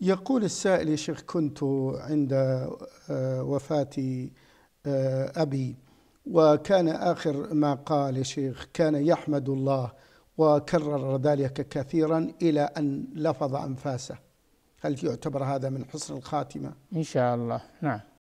يقول السائل يا شيخ كنت عند آه، وفاة آه، أبي وكان آخر ما قال يا شيخ كان يحمد الله وكرر ذلك كثيرا إلى أن لفظ أنفاسه هل يعتبر هذا من حسن الخاتمة؟ إن شاء الله نعم